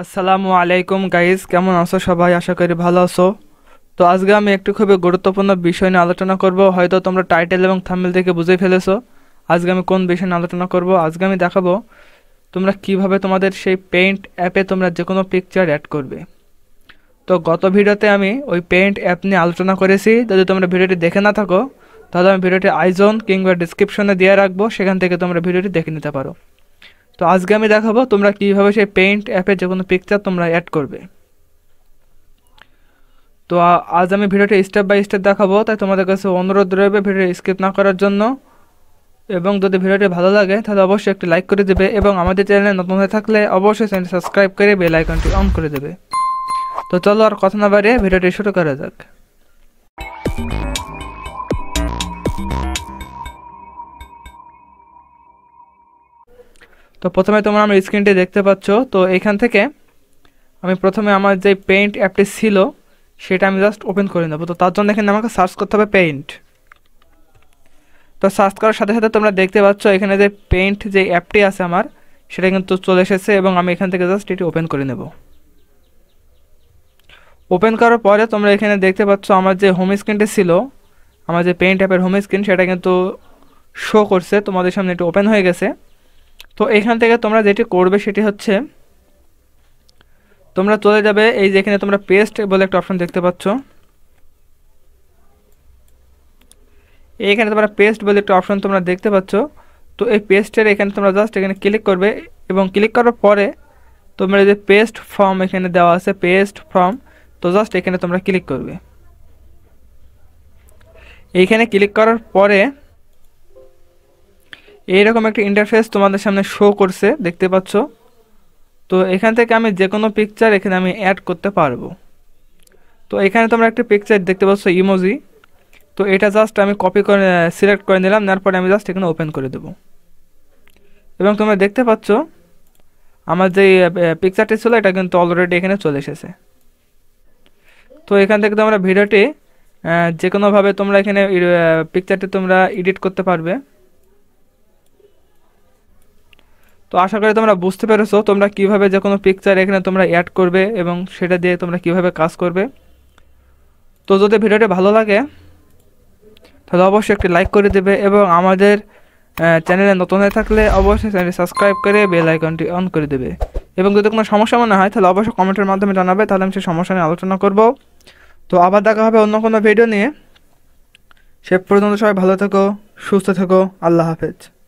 আসসালামু আলাইকুম গাইজ কেমন আছো সবাই আশা করি ভালো আছো তো আজকে আমি একটি খুবই গুরুত্বপূর্ণ বিষয় নিয়ে আলোচনা করব হয়তো তোমরা টাইটেল এবং থামিল থেকে বুঝে ফেলেছো আজকে আমি কোন বিষয় নিয়ে আলোচনা করব আজকে আমি দেখাবো তোমরা কিভাবে তোমাদের সেই পেইন্ট অ্যাপে তোমরা যে কোনো পিকচার অ্যাড করবে তো গত ভিডিওতে আমি ওই পেইন্ট অ্যাপ নিয়ে আলোচনা করেছি যদি তোমরা ভিডিওটি দেখে না থাকো তাহলে আমি ভিডিওটি আইজন কিংবা ডিসক্রিপশনে দিয়ে রাখবো সেখান থেকে তোমরা ভিডিওটি দেখে নিতে পারো তো আজকে আমি দেখাবো তোমরা কীভাবে সেই পেইন্ট অ্যাপে যে কোনো পিকচার তোমরা অ্যাড করবে তো আজ আমি ভিডিওটা স্টেপ বাই স্টেপ দেখাবো তাই তোমাদের কাছে অনুরোধ রইবে ভিডিও স্কিপ না করার জন্য এবং যদি ভিডিওটি ভালো লাগে তাহলে অবশ্যই একটি লাইক করে দেবে এবং আমাদের চ্যানেলে নতুন হয়ে থাকলে অবশ্যই চ্যানেল সাবস্ক্রাইব করে বেল আইকনটি অন করে দেবে তো চলো আর কথা না বাড়িয়ে ভিডিওটি শুরু করা যাক তো প্রথমে তোমরা আমার স্ক্রিনটি দেখতে পাচ্ছ তো এখান থেকে আমি প্রথমে আমার যে পেইন্ট অ্যাপটি ছিল সেটা আমি জাস্ট ওপেন করে নেবো তো তার জন্য এখানে আমাকে সার্চ করতে হবে পেইন্ট তো সার্চ করার সাথে সাথে তোমরা দেখতে পাচ্ছ এখানে যে পেইন্ট যে অ্যাপটি আছে আমার সেটা কিন্তু চলে এসেছে এবং আমি এখান থেকে জাস্ট এটি ওপেন করে নেব ওপেন করার পরে তোমরা এখানে দেখতে পাচ্ছ আমার যে হোম স্ক্রিনটি ছিল আমার যে পেইন্ট অ্যাপের হোম স্ক্রিন সেটা কিন্তু শো করছে তোমাদের সামনে একটু ওপেন হয়ে গেছে তো এখান থেকে তোমরা যেটি করবে সেটি হচ্ছে তোমরা চলে যাবে এই যে এখানে তোমরা পেস্ট বলে একটা অপশন দেখতে পাচ্ছ এখানে তোমরা পেস্ট বলে একটা অপশন তোমরা দেখতে পাচ্ছ তো এই পেস্টের এখানে তোমরা জাস্ট এখানে ক্লিক করবে এবং ক্লিক করার পরে তোমরা যে পেস্ট ফর্ম এখানে দেওয়া আছে পেস্ট ফর্ম তো জাস্ট এখানে তোমরা ক্লিক করবে এইখানে ক্লিক করার পরে এইরকম একটা ইন্টারফেস তোমাদের সামনে শো করছে দেখতে পাচ্ছ তো এখান থেকে আমি যে কোনো পিকচার এখানে আমি অ্যাড করতে পারবো তো এখানে তোমরা একটা পিকচার দেখতে পাচ্ছ ইমোজি তো এটা জাস্ট আমি কপি করে সিলেক্ট করে নিলাম নেওয়ার পরে আমি জাস্ট এখানে ওপেন করে দেবো এবং তোমরা দেখতে পাচ্ছ আমার যে পিকচারটি ছিল এটা কিন্তু অলরেডি এখানে চলে এসেছে তো এখান থেকে তোমরা ভিডিওটি যে কোনোভাবে তোমরা এখানে পিকচারটি তোমরা এডিট করতে পারবে তো আশা করি তোমরা বুঝতে পেরেছো তোমরা কিভাবে যে কোনো পিকচার এখানে তোমরা অ্যাড করবে এবং সেটা দিয়ে তোমরা কিভাবে কাজ করবে তো যদি ভিডিওটি ভালো লাগে তাহলে অবশ্যই একটি লাইক করে দেবে এবং আমাদের চ্যানেলে নতুন হয়ে থাকলে অবশ্যই চ্যানেলটি সাবস্ক্রাইব করে বেল আইকনটি অন করে দেবে এবং যদি কোনো সমস্যা মনে হয় তাহলে অবশ্যই কমেন্টের মাধ্যমে জানাবে তাহলে আমি সেই সমস্যা নিয়ে আলোচনা করব তো আবার দেখা হবে অন্য কোনো ভিডিও নিয়ে সে পর্যন্ত সবাই ভালো থেকো সুস্থ থেকো আল্লাহ হাফেজ